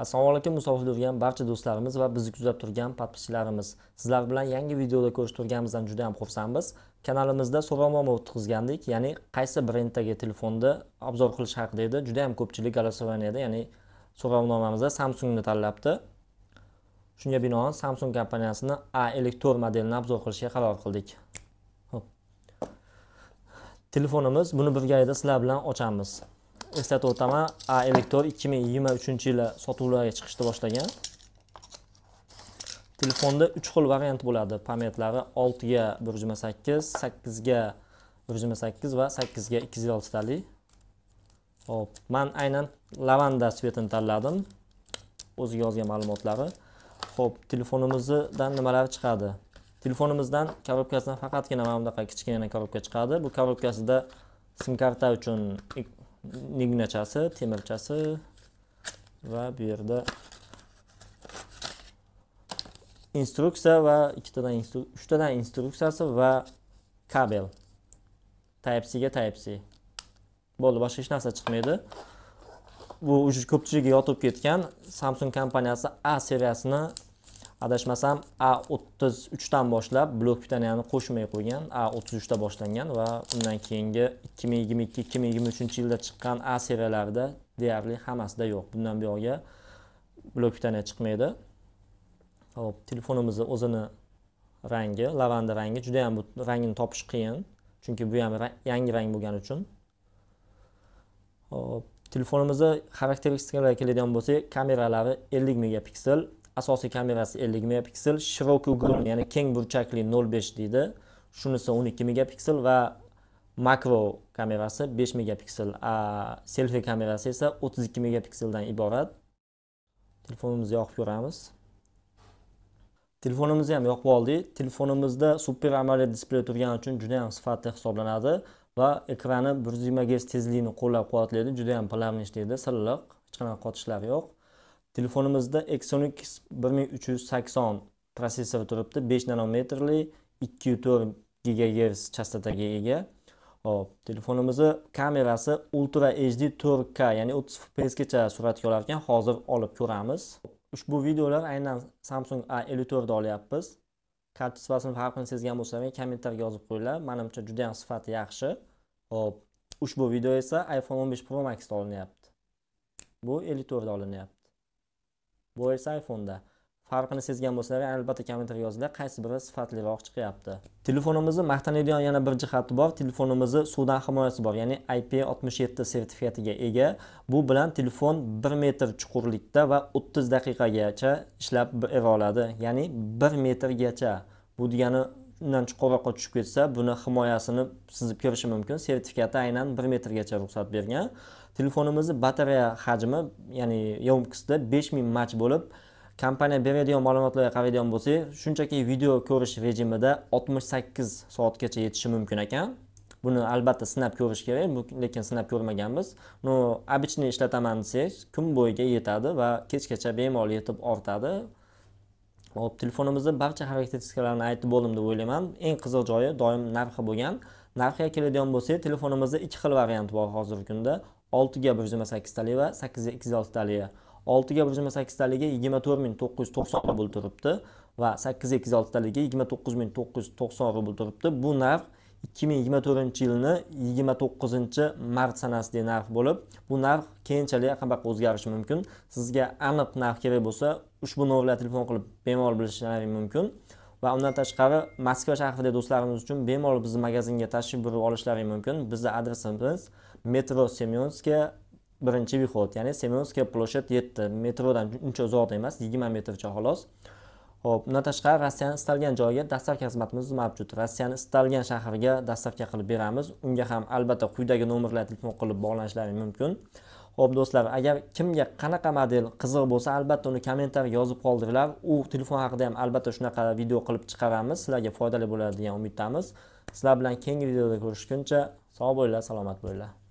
assalomu alaykum musofirda yurgan barcha do'stlarimiz va bizni kuzatib turgan podpischilarimiz sizlar bilan yangi videoda ko'rishib turganimizdan juda ham xursandmiz kanalimizda so'rovnoma o'tkazgandik ya'ni qaysi brenddagi telefonni obzor qilish haqida edi juda ham ko'pchilik голосованияda ya'ni so'rovnomamizda samsungni tanlabdi shunga binoan samsung kompaniyasini a elektor modelini obzor qilishga qaror qildik telefonimiz buni birgalikda sizlar bilan ochamiz eslatib o'taman a elektor 2023 yili sotuvlarga chiqishni boshlagan telefonda uch xil variant bo'ladi pamyatlari 6 ga 128 8 ga 128 va 8 ga 206 tali hop man aynan lavanda svetini tanladim o'ziga yozgan ma'lumotlari ho'p telefonimizdan nimalar chiqadi telefonimizdan korobkasidan faqatgina mana bunaqa kichkina korobka chiqadi bu korobkasida sim karta uchun ignachasi temirchasi va bu yerda instruksiya va ikkitadan uchtadan instruksiyasi va kabel type cga type c bo'ldi boshqa hech narsa chiqmaydi bu уже ko'pchiligi yotib ketgan samsung kompaniyasi a seriyasini adashmasam a 33 dan boshlab blok pitaniyani qo'shmay qo'ygan a 33 da boshlangan va undan keyingi 2022 2023 yilda chiqqan a seriyalarida deyarli hammasida yo'q bundan buyog'iga blok pitaniya chiqmaydi hop telefonimizni o'zini rangi lavanda rangi juda yam bu rangini topish qiyin chunki bu ham yangi rang bo'lgani uchun hop telefonimizni xarakteristikalariga keladigan bo'lsak kameralari ellik megapiksel asosiy kamerasi 50 megapiksel shirokougl ya'ni keng burchakli 0.5 deydi shunisi 12 megapiksel va makro kamerasi 5 megapiksel selfi kamerasi esa 32 megapikseldan iborat telefonimizni yoqib ko'ramiz telefonimizni ham yoqib oldik telefonimizda super amoled displey turgani uchun juda yam sifatli hisoblanadi va ekrani bir yuz yigirma gerts tezlikni qo'llab quvvatlaydi juda yam planli ishlaydi silliq hech qanaqa qotishlar yo'q telefonimizda exonix 1380 protsessori turibdi 5 nanometrli 204 gigagerts chastotaga ega hop telefonimizni kamerasi ultra hd 4k ya'ni 30 fpsgacha suratga olar ekan hozir olib ko'ramiz ushbu videolar aynan samsung a 54 da olyapmiz kart sifatini farqini sezgan bo'lsangiz kommentariyga yozib qo'yinglar manimcha juda ham sifati yaxshi hop ushbu video esa iphone 15 pro maxda olinyapti bu 54 da olinyapti bu esa iPhone'da farqini sezgan bo'lsangiz, albatta kommentariy yozinglar qaysi biri sifatliroq chiqyapti telefonimizni maqtanadigan yana bir jihati bor telefonimizni suvdan himoyasi bor ya'ni ip 67 sertifikatiga ega bu bilan telefon 1 metr chuqurlikda va 30 daqiqagacha ishlab bera oladi ya'ni 1 metrgacha bu degani undan chuqurroqqa tushib ketsa buni himoyasini sizib ko'rishi mumkin sertifikati aynan bir metrgacha ruxsat bergan telefonimizni batareya hajmi ya'ni yomiqisida besh ming mach bo'lib kompaniya beradigan ma'lumotlarga qaraydigan bo'lsak shunchaki video ko'rish rejimida oltmish sakkiz soatgacha yetishi mumkin ekan buni albatta sinab ko'rish kerak lekin sinab ko'rmaganmiz no обычный ishlataman desangiz kun bo'yiga yetadi va kechgacha bemalol yetib ortadi ho'p telefonimizni barcha xarakteristikalarini aytib bo'ldim deb o'ylayman eng qiziq joyi doim narxi bo'lgan narxiga keladigan bo'lsak telefonimizda ikki xil variant bor hozirgi kunda oltiga bir yuz yigirma sakkiztali va sakkizga ikki yuz oltitali oltiga bir yuz yigirma sakkiztaligi yigirma to'rt ming to'qqiz yuz to'qson rubl turibdi va sakkizga ikki yuz oltitaliga yigirma to'qqiz ming to'qqiz yuz to'qson rubl turibdi bu narx 2024 yilni 29 mart sanasidagi narx bo'lib bu narx keyinchalik qanaqa o'zgarishi mumkin sizga aniq narx kerak bo'lsa ushbu nomerga telefon qilib bemalol bilishlaring mumkin va undan tashqari moskva shahridagi do'stlarimiz uchun bemalol bizni magazinga tashrif buyurib olishlaring mumkin bizni adresimiz metro semyonskiy birinchi vihod ya'ni semyonskiy ploshed yetti metrodan uncha uzoqda emas yigirma metrcha xolos ho'p undan tashqari rossiyani istalgan joyiga dastlabki xizmatimiz mavjud rossiyani istalgan shahriga dastavka qilib beramiz unga ham albatta quyidagi nomerlar telefon qilib bog'lanishlari mumkin ho'p do'stlar agar kimga qanaqa model qiziq bo'lsa albatta uni kommentariy yozib qoldiringlar u telefon haqida ham albatta shunaqa video qilib chiqaramiz sizlarga foydali bo'ladi degan umiddamiz sizlar bilan keyingi videoda ko'rishguncha sog' bo'linglar salomat bo'linglar